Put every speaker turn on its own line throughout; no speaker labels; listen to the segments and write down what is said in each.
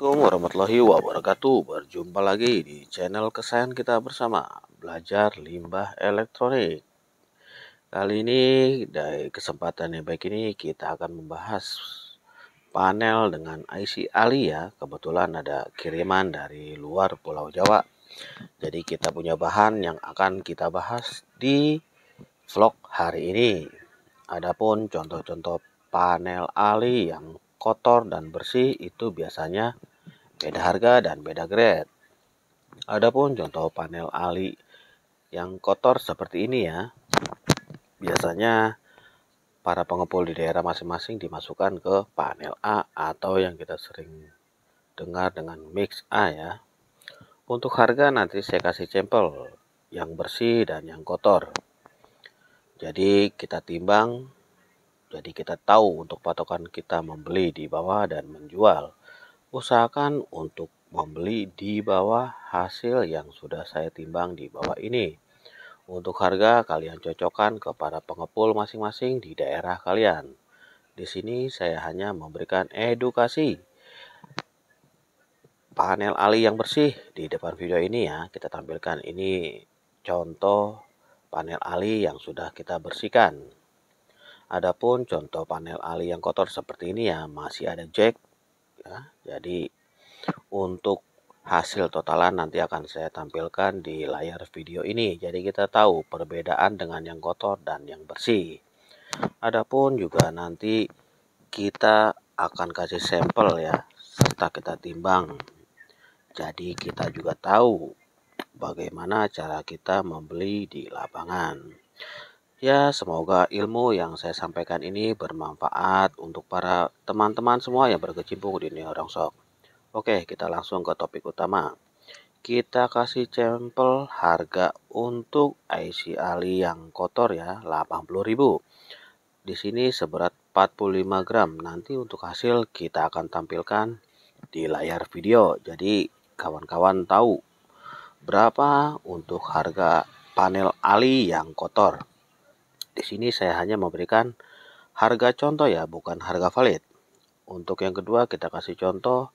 Assalamualaikum warahmatullahi wabarakatuh Berjumpa lagi di channel kesayangan kita bersama Belajar limbah elektronik Kali ini dari kesempatan yang baik ini Kita akan membahas panel dengan IC Ali ya Kebetulan ada kiriman dari luar pulau Jawa Jadi kita punya bahan yang akan kita bahas di vlog hari ini Adapun contoh-contoh panel Ali yang kotor dan bersih itu biasanya beda harga dan beda grade. Adapun contoh panel ali yang kotor seperti ini ya. Biasanya para pengepul di daerah masing-masing dimasukkan ke panel A atau yang kita sering dengar dengan mix A ya. Untuk harga nanti saya kasih sampel yang bersih dan yang kotor. Jadi kita timbang, jadi kita tahu untuk patokan kita membeli di bawah dan menjual. Usahakan untuk membeli di bawah hasil yang sudah saya timbang di bawah ini. Untuk harga kalian cocokkan kepada pengepul masing-masing di daerah kalian. Di sini saya hanya memberikan edukasi. Panel ali yang bersih di depan video ini ya, kita tampilkan ini contoh panel ali yang sudah kita bersihkan. Adapun contoh panel ali yang kotor seperti ini ya, masih ada jack ya. Jadi untuk hasil totalan nanti akan saya tampilkan di layar video ini. Jadi kita tahu perbedaan dengan yang kotor dan yang bersih. Adapun juga nanti kita akan kasih sampel ya serta kita timbang. Jadi kita juga tahu bagaimana cara kita membeli di lapangan. Ya, semoga ilmu yang saya sampaikan ini bermanfaat untuk para teman-teman semua yang berkecimpung di dunia sok. Oke, kita langsung ke topik utama. Kita kasih sampel harga untuk IC Ali yang kotor ya, 80.000. Di sini seberat 45 gram. Nanti untuk hasil kita akan tampilkan di layar video. Jadi, kawan-kawan tahu berapa untuk harga panel Ali yang kotor. Di sini saya hanya memberikan harga contoh ya, bukan harga valid. Untuk yang kedua kita kasih contoh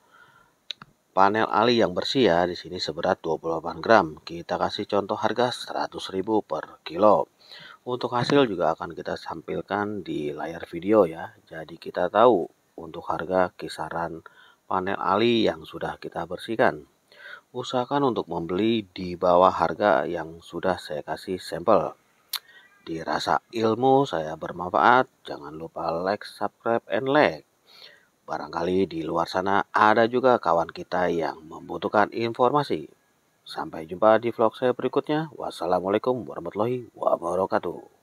panel ali yang bersih ya, di sini seberat 28 gram. Kita kasih contoh harga 100 ribu per kilo. Untuk hasil juga akan kita tampilkan di layar video ya. Jadi kita tahu untuk harga kisaran panel ali yang sudah kita bersihkan. Usahakan untuk membeli di bawah harga yang sudah saya kasih sampel dirasa ilmu saya bermanfaat, jangan lupa like, subscribe, and like. Barangkali di luar sana ada juga kawan kita yang membutuhkan informasi. Sampai jumpa di vlog saya berikutnya. Wassalamualaikum warahmatullahi wabarakatuh.